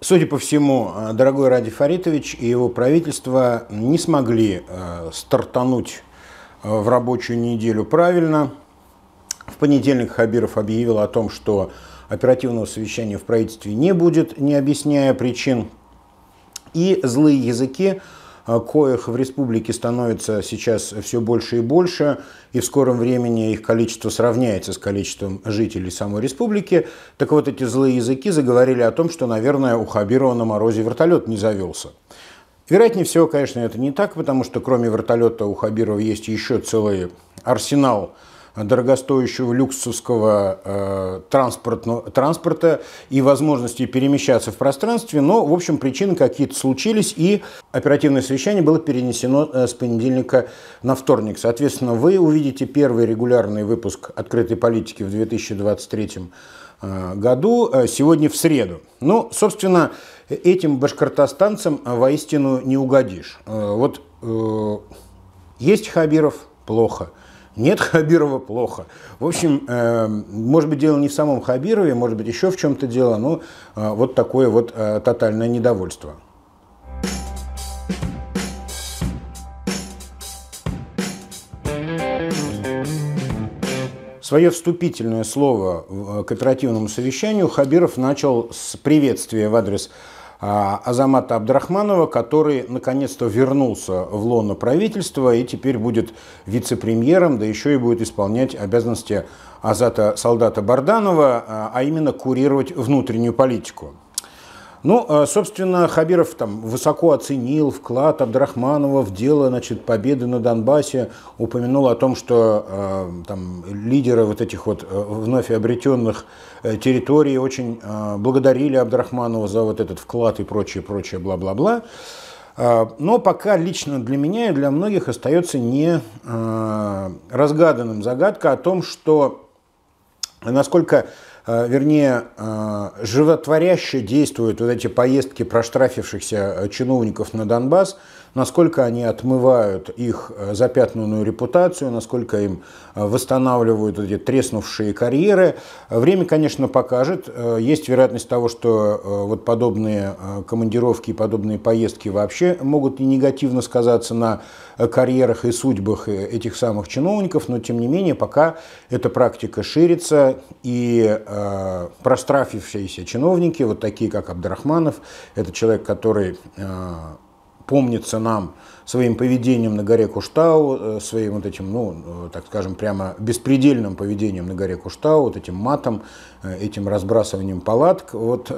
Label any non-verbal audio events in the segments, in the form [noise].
Судя по всему, а, дорогой Ради Фаритович и его правительство не смогли а, стартануть а, в рабочую неделю правильно – в понедельник Хабиров объявил о том, что оперативного совещания в правительстве не будет, не объясняя причин. И злые языки, э, коих в республике становится сейчас все больше и больше, и в скором времени их количество сравняется с количеством жителей самой республики. Так вот, эти злые языки заговорили о том, что, наверное, у Хабирова на морозе вертолет не завелся. Вероятнее всего, конечно, это не так, потому что кроме вертолета у Хабирова есть еще целый арсенал дорогостоящего люксовского э, транспорта и возможности перемещаться в пространстве, но, в общем, причины какие-то случились, и оперативное совещание было перенесено э, с понедельника на вторник. Соответственно, вы увидите первый регулярный выпуск «Открытой политики» в 2023 э, году, э, сегодня в среду. Ну, собственно, этим башкортостанцам воистину не угодишь. Вот э, есть Хабиров – плохо – нет, Хабирова плохо. В общем, э, может быть, дело не в самом Хабирове, может быть, еще в чем-то дело, но э, вот такое вот э, тотальное недовольство. Свое вступительное слово к оперативному совещанию Хабиров начал с приветствия в адрес а, Азамата Абдрахманова, который наконец-то вернулся в лоно правительства и теперь будет вице-премьером, да еще и будет исполнять обязанности Азата Солдата Барданова, а, а именно курировать внутреннюю политику. Ну, э, собственно, Хабиров там высоко оценил вклад Абдрахманова в дело значит, победы на Донбассе, упомянул о том, что э, там, лидеры вот этих вот э, вновь обретенных территорий очень благодарили Абдрахманова за вот этот вклад и прочее, прочее, бла-бла-бла. Но пока лично для меня и для многих остается не разгаданным загадка о том, что насколько Э, вернее, э, животворяще действуют вот эти поездки проштрафившихся э, чиновников на Донбасс – насколько они отмывают их э, запятнанную репутацию, насколько им э, восстанавливают эти треснувшие карьеры. Время, конечно, покажет. Э, есть вероятность того, что вот подобные командировки и подобные поездки вообще могут и негативно сказаться на карьерах и судьбах этих самых чиновников, но тем не менее пока эта практика ширится, и прострафившиеся чиновники, вот такие как Абдрахманов, это человек, который помнится нам своим поведением на горе Куштау, э, своим вот этим, ну, э, так скажем, прямо беспредельным поведением на горе Куштау, вот этим матом, э, этим разбрасыванием палаток. Вот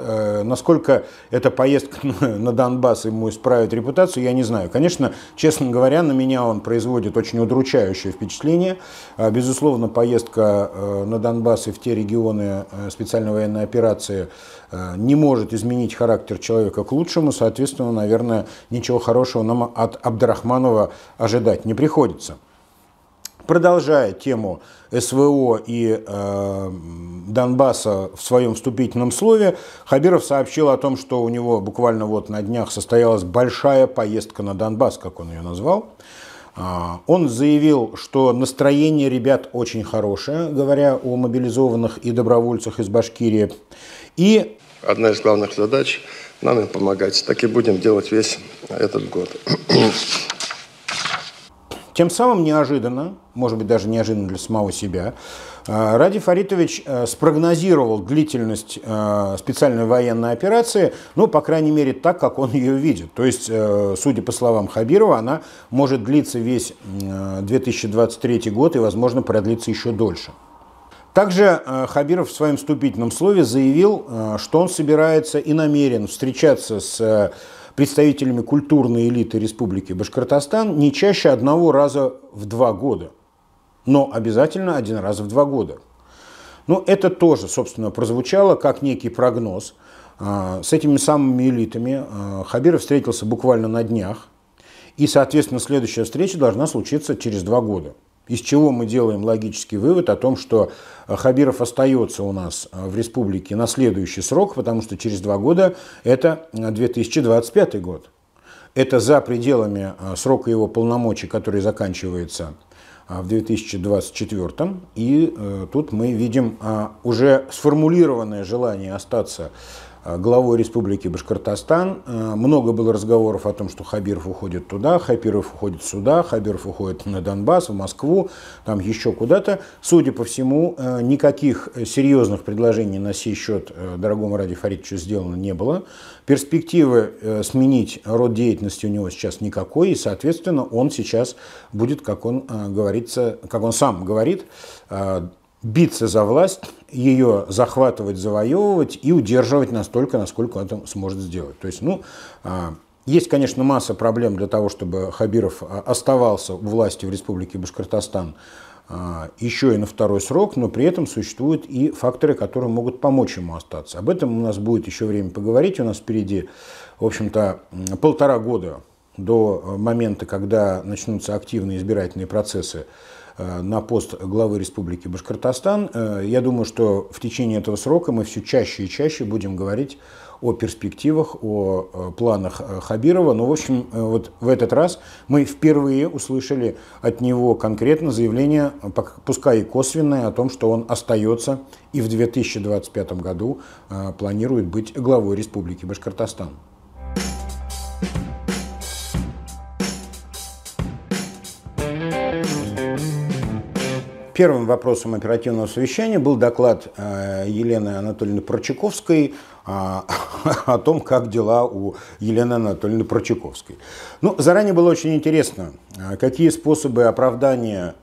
насколько эта поездка [laughs] на Донбасс ему исправит репутацию, я не знаю. Конечно, честно говоря, на меня он производит очень удручающее впечатление. А, безусловно, поездка на Донбасс и в те регионы специальной военной операции Э, не может изменить характер человека к лучшему, соответственно, наверное, ничего хорошего нам от Абдрахманова ожидать не приходится. Продолжая тему СВО и э, Донбасса в своем вступительном слове, Хабиров сообщил о том, что у него буквально вот на днях состоялась большая поездка на Донбасс, как он ее назвал. А, он заявил, что настроение ребят очень хорошее, говоря о мобилизованных и добровольцах из Башкирии, и одна из главных задач – нам им помогать. Так и будем делать весь этот год. [clears throat] Тем самым неожиданно, может быть, даже неожиданно для самого себя, э, Ради Фаритович э, спрогнозировал длительность э, специальной военной операции, ну, по крайней мере, так, как он ее видит. То есть, судя по словам Хабирова, она может длиться весь 2023 год и, возможно, продлиться еще дольше. Также э, Хабиров в своем вступительном слове заявил, э, что он собирается и намерен встречаться с э, представителями культурной элиты Республики Башкортостан не чаще одного раза в два года, но обязательно один раз в два года. Но ну, это тоже, собственно, прозвучало как некий прогноз. С этими самыми элитами Хабиров встретился буквально на днях, и, соответственно, следующая встреча должна случиться через два года – из чего мы делаем логический вывод о том, что э, Хабиров остается у нас э, в республике на следующий срок, потому что через два года это 2025 э, год. Это за пределами срока его полномочий, который заканчивается в 2024. И тут мы видим уже сформулированное желание остаться Э, главой республики Башкортостан. Э, много было разговоров о том, что Хабиров уходит туда, Хабиров уходит сюда, Хабиров уходит на Донбасс, в Москву, там еще куда-то. Судя по всему, э, никаких серьезных предложений на сей счет дорогому Ради Фаридовичу сделано не было. Перспективы сменить род деятельности у него сейчас никакой, и, соответственно, он сейчас будет, как он говорится, как он сам говорит, биться за власть, ее захватывать, завоевывать и удерживать настолько, насколько он сможет сделать. То есть, ну, а, есть, конечно, масса проблем для того, чтобы Хабиров а, оставался у власти в Республике Башкортостан а, еще и на второй срок, но при этом существуют и факторы, которые могут помочь ему остаться. Об этом у нас будет еще время поговорить. У нас впереди, в общем-то, полтора года до момента, когда начнутся активные избирательные процессы Э, на пост главы Республики Башкортостан. Э, я думаю, что в течение этого срока мы все чаще и чаще будем говорить о перспективах, о э, планах Хабирова. Но, в общем, вот в этот раз мы впервые услышали от него конкретно заявление, пускай и косвенное, о том, что он остается и в 2025 году планирует быть главой Республики Башкортостан. Первым вопросом оперативного совещания был доклад э, Елены Анатольевны Прочаковской э, [laughs] о том, как дела у Елены Анатольевны Прочаковской. Ну, заранее было очень интересно, э, какие способы оправдания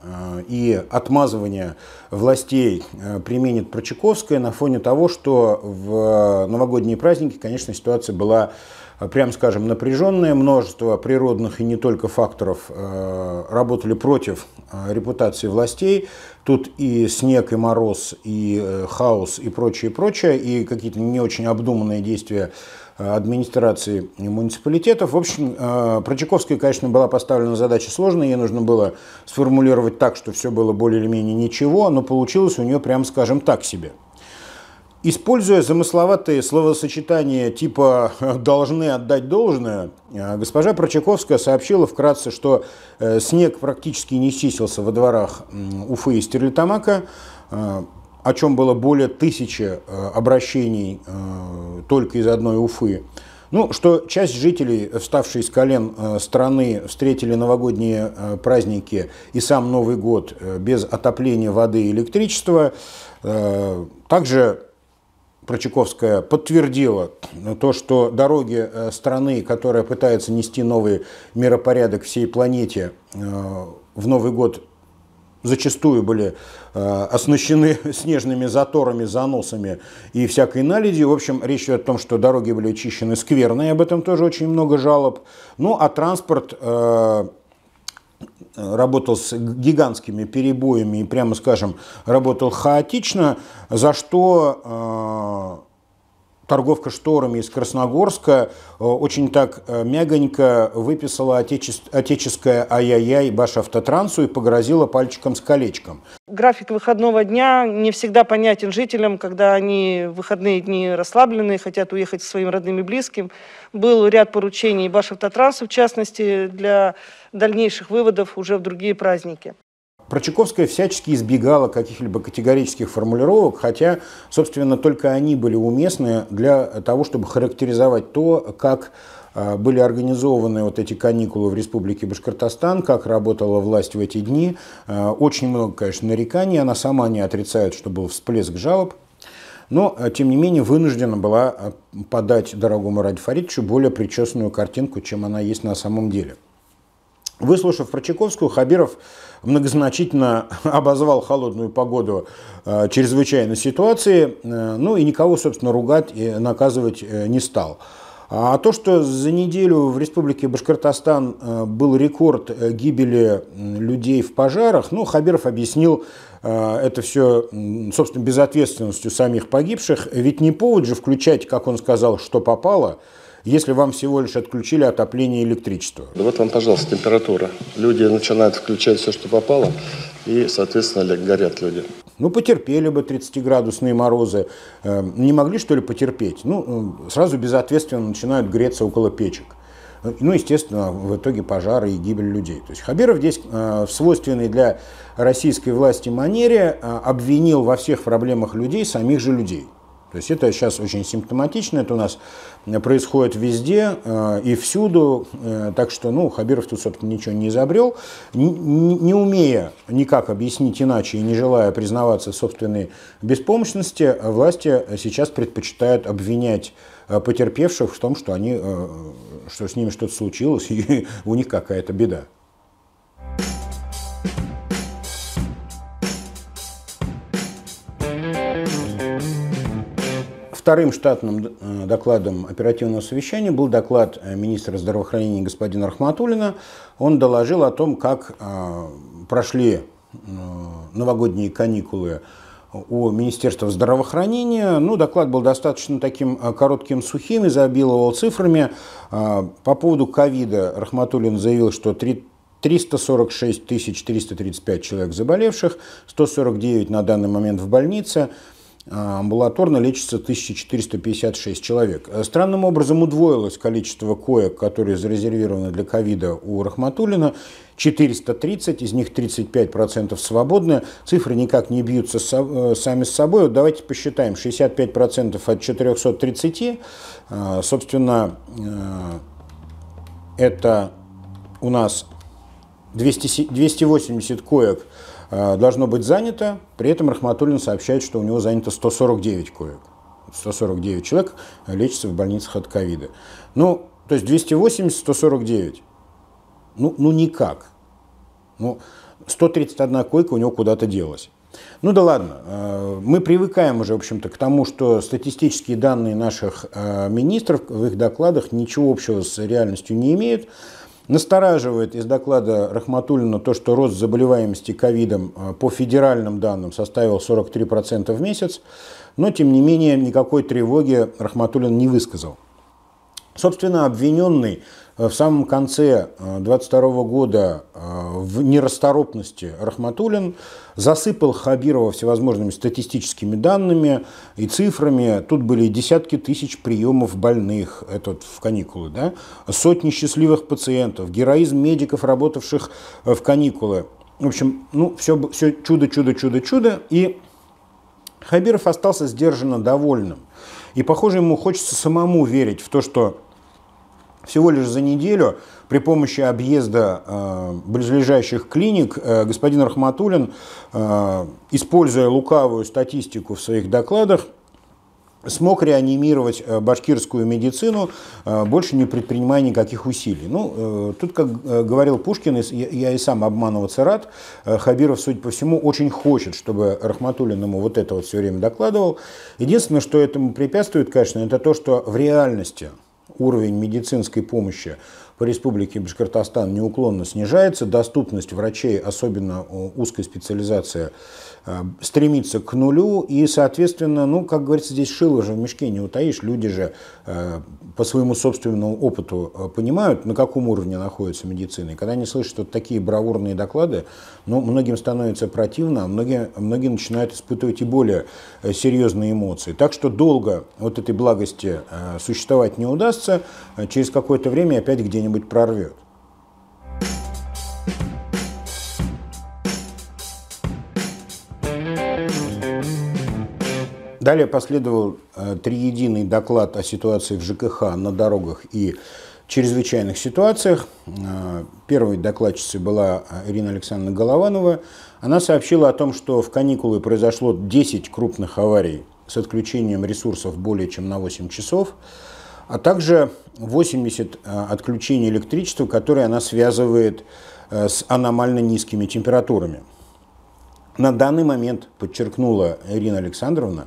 и отмазывания властей применит Прочаковская на фоне того, что в новогодние праздники, конечно, ситуация была Э, прям скажем, напряженные. Множество природных и не только факторов э, работали против э, репутации властей. Тут и снег, и мороз, и хаос, и прочее, и прочее, и какие-то не очень обдуманные действия администрации муниципалитетов. В общем, Прочаковской, конечно, была поставлена задача сложная, ей нужно было сформулировать так, что все было более или менее ничего, но получилось у нее, прям скажем, так себе – Используя замысловатые словосочетания типа «должны отдать должное», э, госпожа Прочаковская сообщила вкратце, что э, снег практически не числился во дворах Уфы и Стерлитамака, э, о чем было более тысячи обращений только из одной Уфы. Ну, что часть жителей, вставшие с колен страны, встретили новогодние праздники и сам Новый год без отопления воды и электричества. Также Прочаковская подтвердила то, что дороги э, страны, которая пытается нести новый миропорядок всей планете, э, в Новый год зачастую были э, оснащены [laughs] снежными заторами, заносами и всякой наледью. В общем, речь идет о том, что дороги были очищены скверно, и об этом тоже очень много жалоб. Ну, а транспорт работал с гигантскими перебоями и, прямо скажем, работал хаотично, за что э, торговка шторами из Красногорска э, очень так э, мягонько выписала отече... отеческое «Ай-яй-яй» Баш Автотрансу и погрозила пальчиком с колечком. График выходного дня не всегда понятен жителям, когда они в выходные дни расслаблены, хотят уехать к своим родным и близким. Был ряд поручений Баш Автотрансу, в частности, для дальнейших выводов уже в другие праздники. Прочаковская всячески избегала каких-либо категорических формулировок, хотя, собственно, только они были уместны для того, чтобы характеризовать то, как э, были организованы вот эти каникулы в Республике Башкортостан, как работала власть в эти дни. Э, очень много, конечно, нареканий, она сама не отрицает, что был всплеск жалоб. Но, э, тем не менее, вынуждена была подать дорогому Ради Фаридовичу более причесную картинку, чем она есть на самом деле. Выслушав Прочаковскую, Хабиров многозначительно [laughs] обозвал холодную погоду э, чрезвычайной ситуации, э, ну и никого, собственно, ругать и наказывать э, не стал. А то, что за неделю в республике Башкортостан э, был рекорд э, гибели людей в пожарах, ну, Хабиров объяснил э, это все, собственно, безответственностью самих погибших. Ведь не повод же включать, как он сказал, что попало – если вам всего лишь отключили отопление и электричество? Да вот вам, пожалуйста, температура. Люди начинают включать все, что попало, и, соответственно, горят люди. Ну, потерпели бы 30-градусные морозы. Э, не могли, что ли, потерпеть? Ну, э, сразу безответственно начинают греться около печек. Э, ну, естественно, в итоге пожары и гибель людей. То есть Хабиров здесь в свойственной для российской власти манере обвинил во всех проблемах людей самих же людей. То есть это сейчас очень симптоматично, это у нас происходит везде э, и всюду, э, так что, ну, Хабиров тут, собственно, ничего не изобрел. Не, не умея никак объяснить иначе и не желая признаваться в собственной беспомощности, власти сейчас предпочитают обвинять э, потерпевших в том, что, они, э, что с ними что-то случилось [laughs] и у них какая-то беда. Вторым штатным э, докладом оперативного совещания был доклад э, министра здравоохранения господина Рахматуллина. Он доложил о том, как э, прошли новогодние каникулы у Министерства здравоохранения. Ну, доклад был достаточно таким коротким, сухим, изобиловал цифрами. По поводу ковида Рахматуллин заявил, что 3 346 335 человек заболевших, 149 на данный момент в больнице, а, амбулаторно лечится 1456 человек. Э, странным образом удвоилось количество коек, которые зарезервированы для ковида у Рахматулина. 430, из них 35% свободны. Цифры никак не бьются э, сами с собой. Вот давайте посчитаем. 65% от 430, э, собственно, это у нас 200, 280 коек э, должно быть занято, при этом Рахматуллин сообщает, что у него занято 149 коек. 149 человек лечится в больницах от ковида. Ну, то есть 280, 149. Ну, ну никак. Ну, 131 койка у него куда-то делась. Ну да ладно, э, мы привыкаем уже, в общем-то, к тому, что статистические данные наших э, министров в их докладах ничего общего с реальностью не имеют. Настораживает из доклада Рахматуллина то, что рост заболеваемости ковидом э, по федеральным данным составил 43% в месяц, но, тем не менее, никакой тревоги Рахматуллин не высказал. Собственно, обвиненный в самом конце 22 э, года э, в нерасторопности Рахматулин засыпал Хабирова всевозможными статистическими данными и цифрами. Тут были десятки тысяч приемов больных, этот в каникулы, да? сотни счастливых пациентов, героизм медиков, работавших э, в каникулы. В общем, ну, все, все чудо, чудо, чудо, чудо. И Хабиров остался сдержанно довольным. И, похоже, ему хочется самому верить в то, что всего лишь за неделю при помощи объезда э, близлежащих клиник э, господин Рахматуллин, э, используя лукавую статистику в своих докладах, смог реанимировать э, башкирскую медицину, э, больше не предпринимая никаких усилий. Ну, э, тут, как говорил Пушкин, я и сам обманываться рад, Хабиров, судя по всему, очень хочет, чтобы Рахматуллин ему вот это вот все время докладывал. Единственное, что этому препятствует, конечно, это то, что в реальности – уровень медицинской помощи по республике Башкортостан неуклонно снижается, доступность врачей, особенно э, узкой специализации Э, стремится к нулю, и, соответственно, ну, как говорится, здесь шило же в мешке не утаишь, люди же э, по своему собственному опыту э, понимают, на каком уровне находится медицина, и когда они слышат вот такие бравурные доклады, ну, многим становится противно, а многие, многие начинают испытывать и более серьезные эмоции. Так что долго вот этой благости существовать не удастся, а через какое-то время опять где-нибудь прорвет. Далее последовал э, триединый доклад о ситуации в ЖКХ на дорогах и чрезвычайных ситуациях. Э, первой докладчицей была э, Ирина Александровна Голованова. Она сообщила о том, что в каникулы произошло 10 крупных аварий с отключением ресурсов более чем на 8 часов, а также 80 отключений электричества, которые она связывает с аномально низкими температурами. На данный момент, подчеркнула Ирина Александровна,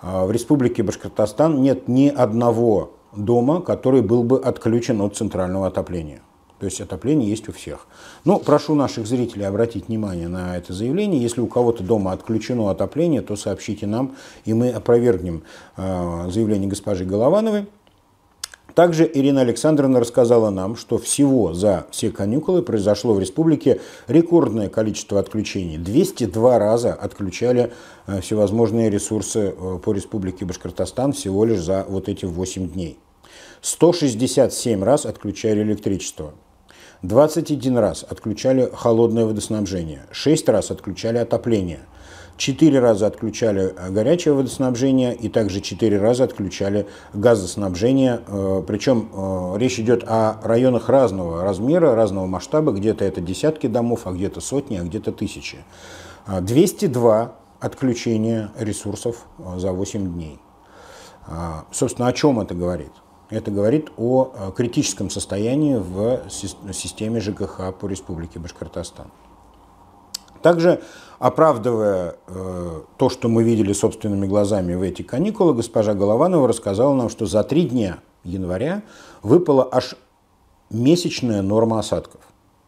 а, в Республике Башкортостан нет ни одного дома, который был бы отключен от центрального отопления. То есть отопление есть у всех. Но прошу наших зрителей обратить внимание на это заявление. Если у кого-то дома отключено отопление, то сообщите нам, и мы опровергнем а, заявление госпожи Головановой. Также Ирина Александровна рассказала нам, что всего за все каникулы произошло в республике рекордное количество отключений. 202 раза отключали э, всевозможные ресурсы э, по республике Башкортостан всего лишь за вот эти 8 дней. 167 раз отключали электричество. 21 раз отключали холодное водоснабжение, 6 раз отключали отопление – четыре раза отключали э, горячее водоснабжение и также четыре раза отключали газоснабжение. Э, причем э, речь идет о районах разного размера, разного масштаба. Где-то это десятки домов, а где-то сотни, а где-то тысячи. 202 отключения ресурсов за 8 дней. Собственно, о чем это говорит? Это говорит о критическом состоянии в системе ЖКХ по республике Башкортостан. Также, оправдывая э, то, что мы видели собственными глазами в эти каникулы, госпожа Голованова рассказала нам, что за три дня января выпала аж месячная норма осадков.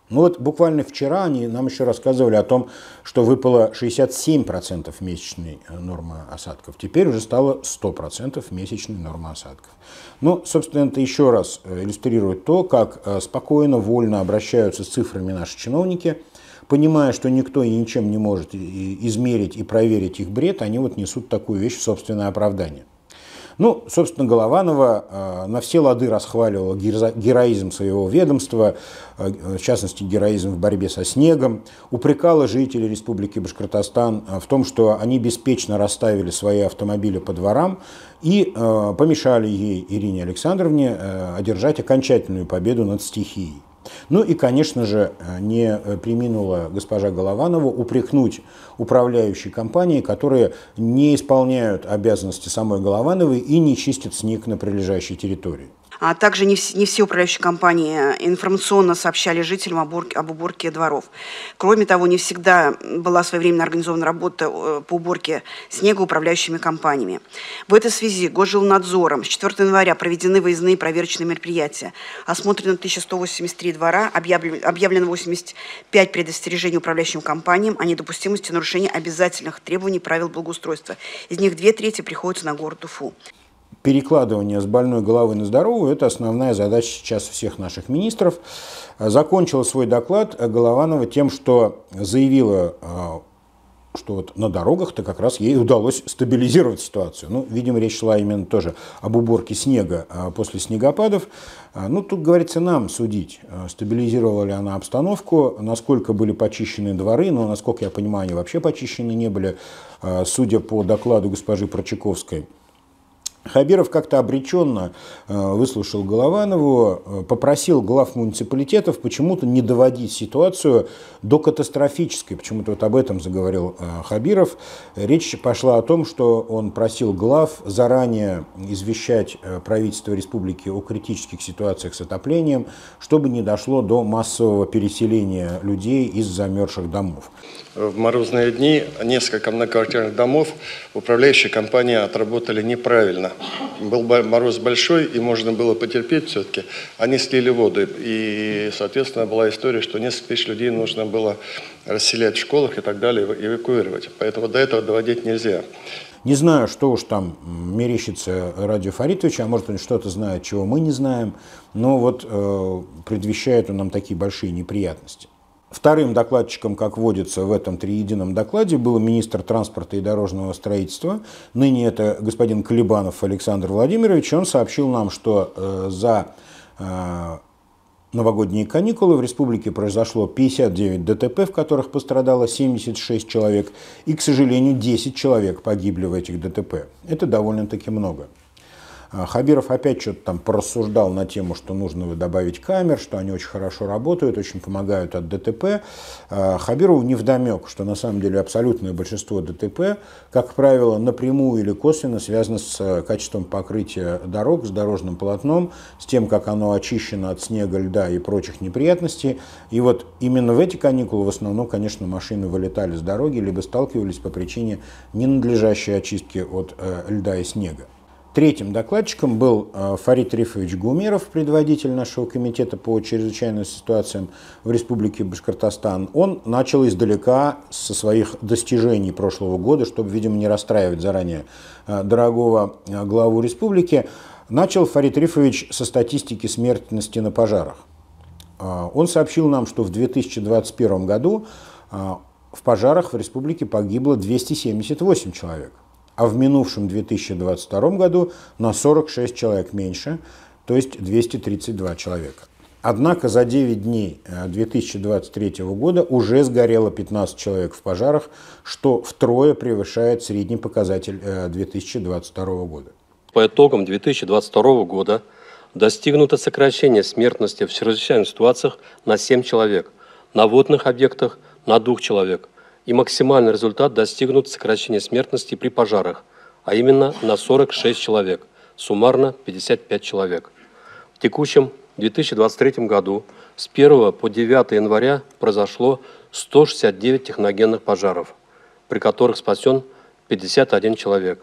Ну вот буквально вчера они нам еще рассказывали о том, что выпало 67% месячной э, нормы осадков. Теперь уже стало 100% месячной нормы осадков. Ну, собственно, это еще раз э, иллюстрирует то, как э, спокойно, вольно обращаются с цифрами наши чиновники – понимая, что никто и ничем не может измерить и проверить их бред, они вот несут такую вещь в собственное оправдание. Ну, собственно, Голованова э, на все лады расхваливала героизм своего ведомства, э, э, в частности, героизм в борьбе со снегом, упрекала жителей Республики Башкортостан в том, что они беспечно расставили свои автомобили по дворам и помешали ей, Ирине Александровне, одержать окончательную победу над стихией. Ну и, конечно же, э, не э, приминула госпожа Голованова упрекнуть управляющие компании, которые не исполняют обязанности самой Головановой и не чистят снег на прилежащей территории. А также не, вс не все управляющие компании информационно сообщали жителям об уборке, об уборке дворов. Кроме того, не всегда была своевременно организована работа э, по уборке снега управляющими компаниями. В этой связи Госжилнадзором с 4 января проведены выездные проверочные мероприятия. Осмотрено 1183 двора, объявлено, объявлено 85 предостережений управляющим компаниям о недопустимости нарушения обязательных требований правил благоустройства. Из них две трети приходится на город Уфу перекладывание с больной головы на здоровую – это основная задача сейчас всех наших министров. Закончила свой доклад Голованова тем, что заявила, а, что вот на дорогах-то как раз ей удалось стабилизировать ситуацию. Ну, видимо, речь шла именно тоже об уборке снега а, после снегопадов. А, ну, тут, говорится, нам судить, стабилизировала ли она обстановку, насколько были почищены дворы, но, насколько я понимаю, они вообще почищены не были, судя по докладу госпожи Прочаковской – Хабиров как-то обреченно э, выслушал Голованову, э, попросил глав муниципалитетов почему-то не доводить ситуацию до катастрофической. Почему-то вот об этом заговорил э, Хабиров. Речь пошла о том, что он просил глав заранее извещать правительство республики о критических ситуациях с отоплением, чтобы не дошло до массового переселения людей из замерзших домов. В морозные дни несколько многоквартирных домов управляющие компании отработали неправильно был мороз большой, и можно было потерпеть все-таки. Они слили воды, и, соответственно, была история, что несколько тысяч людей нужно было расселять в школах и так далее, эвакуировать. Поэтому до этого доводить нельзя. Не знаю, что уж там мерещится Радио Фаритовича, а может он что-то знает, чего мы не знаем, но вот э, предвещает он нам такие большие неприятности. Вторым докладчиком, как водится в этом триедином докладе, был министр транспорта и дорожного строительства. Ныне это господин Колебанов Александр Владимирович. Он сообщил нам, что э, за э, новогодние каникулы в республике произошло 59 ДТП, в которых пострадало 76 человек, и, к сожалению, 10 человек погибли в этих ДТП. Это довольно-таки много. А, Хабиров опять что-то там порассуждал на тему, что нужно добавить камер, что они очень хорошо работают, очень помогают от ДТП. А, Хабирову невдомек, что на самом деле абсолютное большинство ДТП, как правило, напрямую или косвенно связано с э, качеством покрытия дорог, с дорожным полотном, с тем, как оно очищено от снега, льда и прочих неприятностей. И вот именно в эти каникулы в основном, конечно, машины вылетали с дороги, либо сталкивались по причине ненадлежащей очистки от э, льда и снега. Третьим докладчиком был э, Фарид Рифович Гумеров, предводитель нашего комитета по чрезвычайным ситуациям в Республике Башкортостан. Он начал издалека со своих достижений прошлого года, чтобы, видимо, не расстраивать заранее э, дорогого э, главу республики. Начал Фарид Рифович со статистики смертности на пожарах. Он сообщил нам, что в 2021 году в пожарах в республике погибло 278 человек – а в минувшем 2022 году на 46 человек меньше, то есть 232 человека. Однако за 9 дней 2023 э, года уже сгорело 15 человек в пожарах, что втрое превышает средний показатель 2022 э, года. По итогам 2022 года достигнуто сокращение смертности в чрезвычайных ситуациях на 7 человек, на водных объектах на 2 человек – и максимальный результат достигнут сокращение смертности при пожарах, а именно на 46 человек, суммарно 55 человек. В текущем 2023 году с 1 по 9 января произошло 169 техногенных пожаров, при которых спасен 51 человек.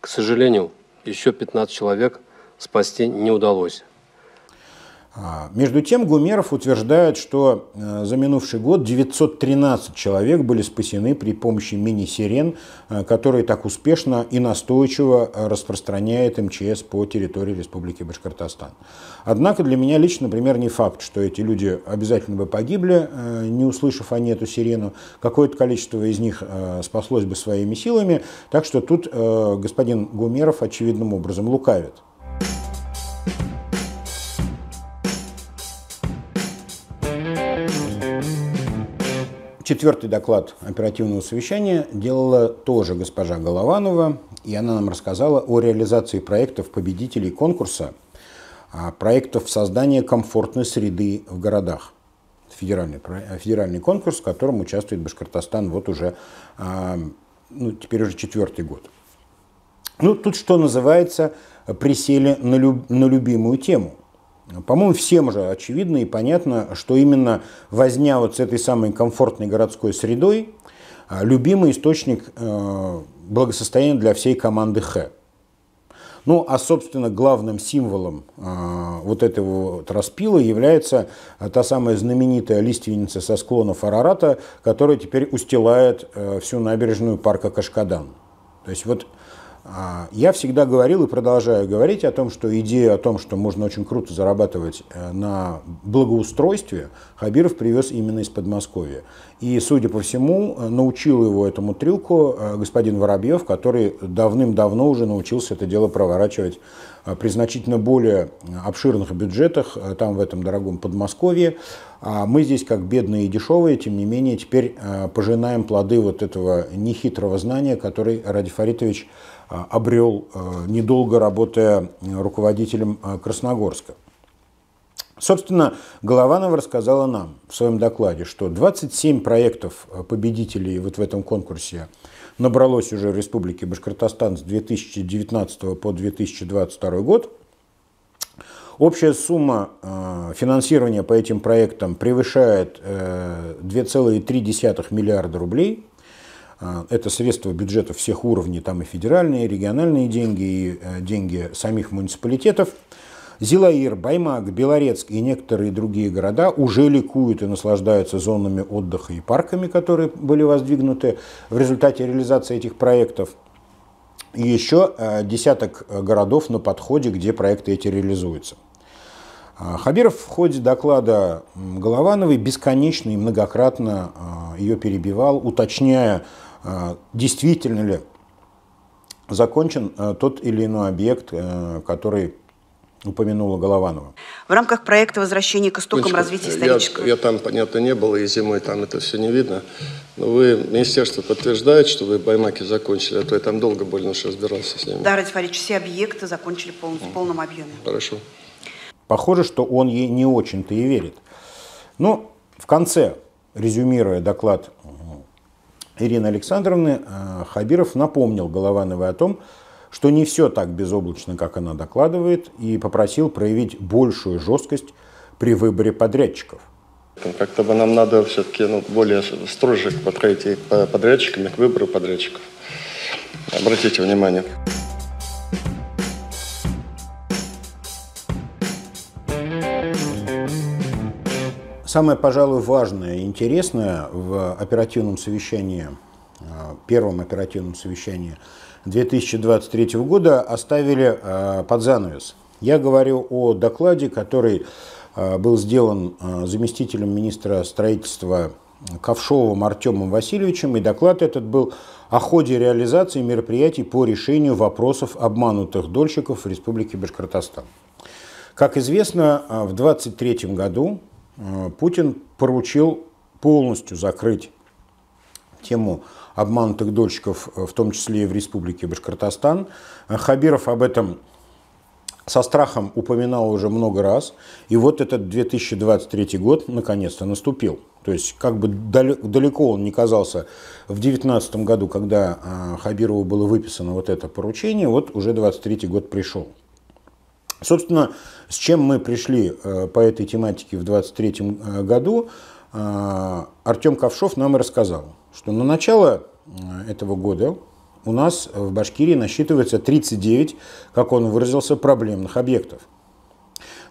К сожалению, еще 15 человек спасти не удалось. А, между тем Гумеров утверждает, что э, за минувший год 913 человек были спасены при помощи мини-сирен, э, которые так успешно и настойчиво э, распространяет МЧС по территории Республики Башкортостан. Однако для меня лично, например, не факт, что эти люди обязательно бы погибли, не услышав они эту сирену. Какое-то количество из них спаслось бы своими силами, так что тут господин Гумеров очевидным образом лукавит. Четвертый доклад оперативного совещания делала тоже госпожа Голованова, и она нам рассказала о реализации проектов победителей конкурса, а, проектов создания комфортной среды в городах. Федеральный, э, федеральный конкурс, в котором участвует Башкортостан вот уже, а, ну, теперь уже четвертый год. Ну, тут что называется, присели на, люб, на любимую тему. По-моему, всем же очевидно и понятно, что именно возня вот с этой самой комфортной городской средой а, любимый источник э, благосостояния для всей команды Х. Ну, а, собственно, главным символом э, вот этого вот распила является э, та самая знаменитая лиственница со склонов Арарата, которая теперь устилает всю набережную парка Кашкадан. То есть вот а, я всегда говорил и продолжаю говорить о том, что идея о том, что можно очень круто зарабатывать э, на благоустройстве, Хабиров привез именно из Подмосковья. И, судя по всему, э, научил его этому трюку э, господин Воробьев, который давным-давно уже научился это дело проворачивать при значительно более обширных бюджетах, там в этом дорогом Подмосковье. А мы здесь, как бедные и дешевые, тем не менее, теперь пожинаем плоды вот этого нехитрого знания, который Радифаритович Фаритович а, обрел, э, недолго работая руководителем э, Красногорска. Собственно, Голованова рассказала нам в своем докладе, что 27 проектов э, победителей вот в этом конкурсе набралось уже в Республике Башкортостан с 2019 по 2022 год. Общая сумма финансирования по этим проектам превышает 2,3 миллиарда рублей – а, это средства бюджета всех уровней, там и федеральные, и региональные деньги, и э, деньги самих муниципалитетов. Зилаир, Баймак, Белорецк и некоторые другие города уже ликуют и наслаждаются зонами отдыха и парками, которые были воздвигнуты в результате реализации этих проектов. И еще э, десяток э, городов на подходе, где проекты эти реализуются. А, Хабиров в ходе доклада Головановой бесконечно и многократно а, ее перебивал, уточняя а, действительно ли закончен а, тот или иной объект, э, который упомянула Голованова. В рамках проекта «Возвращение к истокам развития исторического...» я, я там, понятно, не был, и зимой там это все не видно. Но вы, министерство подтверждает, что вы Баймаки закончили, а то я там долго больно уж разбирался с ними. Да, Ради Фарич, все объекты закончили пол, в полном объеме. Хорошо. Похоже, что он ей не очень-то и верит. Но ну, в конце, резюмируя доклад Ирины Александровны э, Хабиров напомнил Головановой о том, что не все так безоблачно, как она докладывает, и попросил проявить большую жесткость при выборе подрядчиков. Как-то бы нам надо все-таки ну, более строже подходить к подрядчикам к выбору подрядчиков. Обратите внимание. Самое, пожалуй, важное и интересное в оперативном совещании, э, первом оперативном совещании 2023 года оставили э, под занавес. Я говорю о докладе, который э, был сделан заместителем министра строительства Ковшовым Артемом Васильевичем, и доклад этот был о ходе реализации мероприятий по решению вопросов обманутых дольщиков в Республике Башкортостан. Как известно, в 2023 году Э, Путин поручил полностью закрыть тему обманутых дольщиков, э, в том числе и в республике Башкортостан. Э, Хабиров об этом со страхом упоминал уже много раз. И вот этот 2023 год наконец-то наступил. То есть как бы далеко он не казался в 2019 году, когда Хабирову было выписано вот это поручение, вот уже 2023 год пришел. Собственно, с чем мы пришли э, по этой тематике в 2023 э, году, э, Артем Ковшов нам и рассказал, что на начало этого года у нас в Башкирии насчитывается 39, как он выразился, проблемных объектов.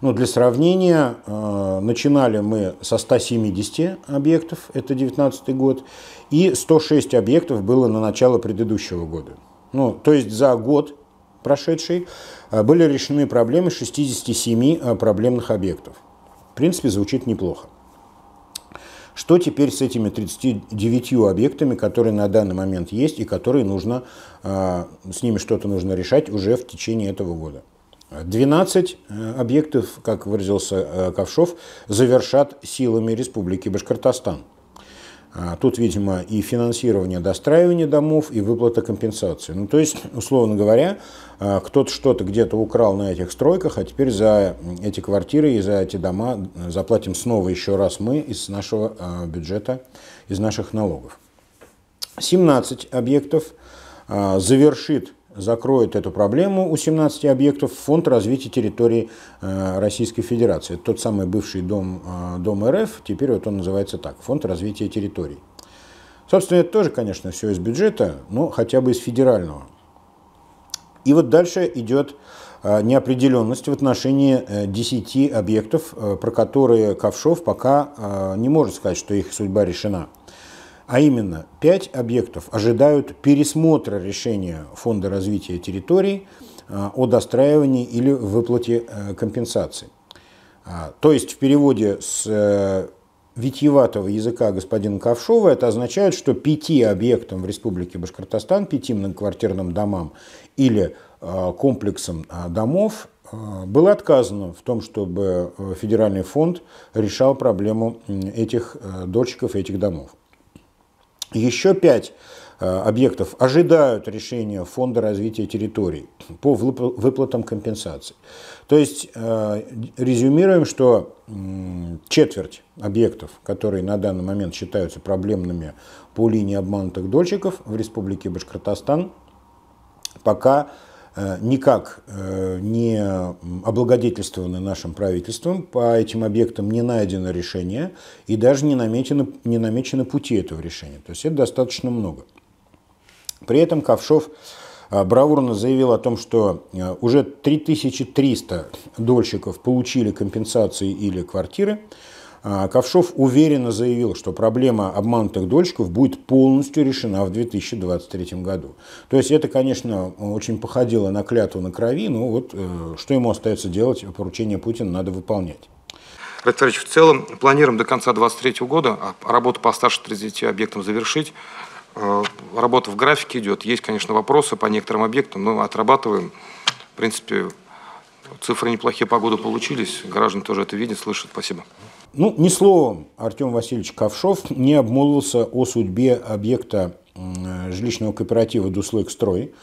Ну, для сравнения, начинали мы со 170 объектов, это 2019 год, и 106 объектов было на начало предыдущего года. Ну, то есть за год прошедшей, э, были решены проблемы 67 э, проблемных объектов. В принципе, звучит неплохо. Что теперь с этими 39 объектами, которые на данный момент есть и которые нужно, э, с ними что-то нужно решать уже в течение этого года? 12 объектов, как выразился Ковшов, завершат силами Республики Башкортостан. А, тут, видимо, и финансирование достраивания домов, и выплата компенсации. Ну, то есть, условно говоря, а, кто-то что-то где-то украл на этих стройках, а теперь за эти квартиры и за эти дома заплатим снова еще раз мы из нашего а, бюджета, из наших налогов. 17 объектов завершит закроет эту проблему у 17 объектов Фонд развития территории э, Российской Федерации. Это тот самый бывший дом, э, дом РФ, теперь вот он называется так, Фонд развития территорий. Собственно, это тоже, конечно, все из бюджета, но хотя бы из федерального. И вот дальше идет э, неопределенность в отношении 10 объектов, про которые Ковшов пока не может сказать, что их судьба решена – а именно, пять объектов ожидают пересмотра решения Фонда развития территорий э, о достраивании или выплате э, компенсации. А, то есть в переводе с э, витьеватого языка господина Ковшова это означает, что пяти объектам в Республике Башкортостан, пяти многоквартирным домам или комплексам домов было отказано в том, чтобы федеральный фонд решал проблему этих дольщиков, этих домов. Еще пять э, объектов ожидают решения Фонда развития территорий по выплатам компенсаций. То есть э, резюмируем, что четверть объектов, которые на данный момент считаются проблемными по линии обманутых дольщиков в Республике Башкортостан, пока Э, никак э, не облагодетельствованы нашим правительством, по этим объектам не найдено решение и даже не намечены, не намечены пути этого решения. То есть это достаточно много. При этом Ковшов э, бравурно заявил о том, что уже 3300 дольщиков получили компенсации или квартиры, а, Ковшов уверенно заявил, что проблема обманутых дольщиков будет полностью решена в 2023 году. То есть это, конечно, очень походило на клятву на крови, но вот э, что ему остается делать, поручение Путина надо выполнять. Викторович, в целом планируем до конца 2023 года а работу по 130 объектам завершить. Э, работа в графике идет. Есть, конечно, вопросы по некоторым объектам, но отрабатываем. В принципе, цифры неплохие, погоду получились. Граждане тоже это видят, слышат. Спасибо. Ну, ни словом Артем Васильевич Ковшов не обмолвился о судьбе объекта жилищного кооператива «Дуслыкстрой»,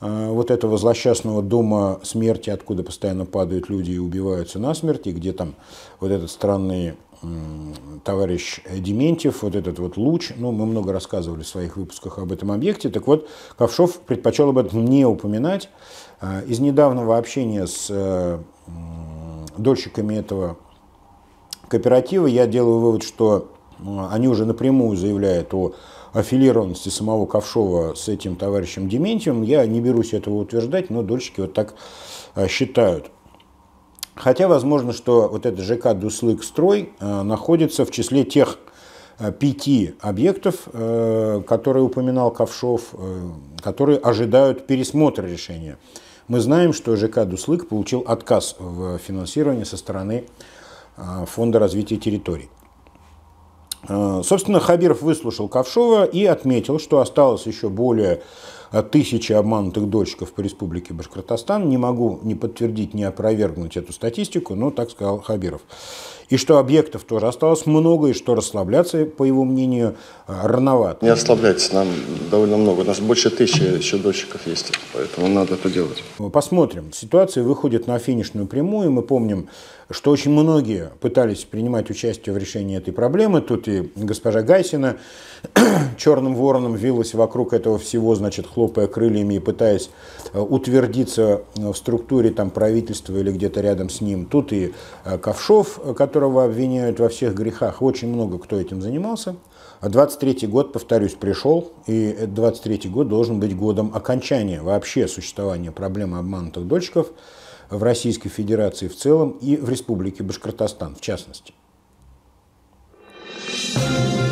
а, вот этого злосчастного дома смерти, откуда постоянно падают люди и убиваются насмерть, и где там вот этот странный товарищ Дементьев, вот этот вот луч, ну, мы много рассказывали в своих выпусках об этом объекте, так вот, Ковшов предпочел об этом не упоминать. А, из недавнего общения с э, дольщиками этого кооперативы, я делаю вывод, что э, они уже напрямую заявляют о аффилированности самого Ковшова с этим товарищем Дементьевым. Я не берусь этого утверждать, но дольщики вот так э, считают. Хотя возможно, что вот этот ЖК «Дуслык строй» э, находится в числе тех пяти объектов, которые упоминал Ковшов, которые ожидают пересмотра решения. Мы знаем, что ЖК «Дуслык» получил отказ в финансировании со стороны Э, Фонда развития территорий. Э, собственно, Хабиров выслушал Ковшова и отметил, что осталось еще более тысячи обманутых дольщиков по республике Башкортостан. Не могу не подтвердить, не опровергнуть эту статистику, но так сказал Хабиров. И что объектов тоже осталось много, и что расслабляться, по его мнению, э, рановато. Не расслабляйтесь, нам довольно много. У нас больше тысячи еще дольщиков есть, поэтому надо это делать. Посмотрим. Ситуация выходит на финишную прямую. Мы помним, что очень многие пытались принимать участие в решении этой проблемы. Тут и госпожа Гайсина [clears throat] черным вороном вилась вокруг этого всего, значит, хлопая крыльями и пытаясь э, утвердиться э, в структуре там, правительства или где-то рядом с ним. Тут и Ковшов, который которого обвиняют во всех грехах, очень много кто этим занимался. А 23-й год, повторюсь, пришел, и 23-й год должен быть годом окончания вообще существования проблемы обманутых дольщиков в Российской Федерации в целом и в Республике Башкортостан в частности. Thank you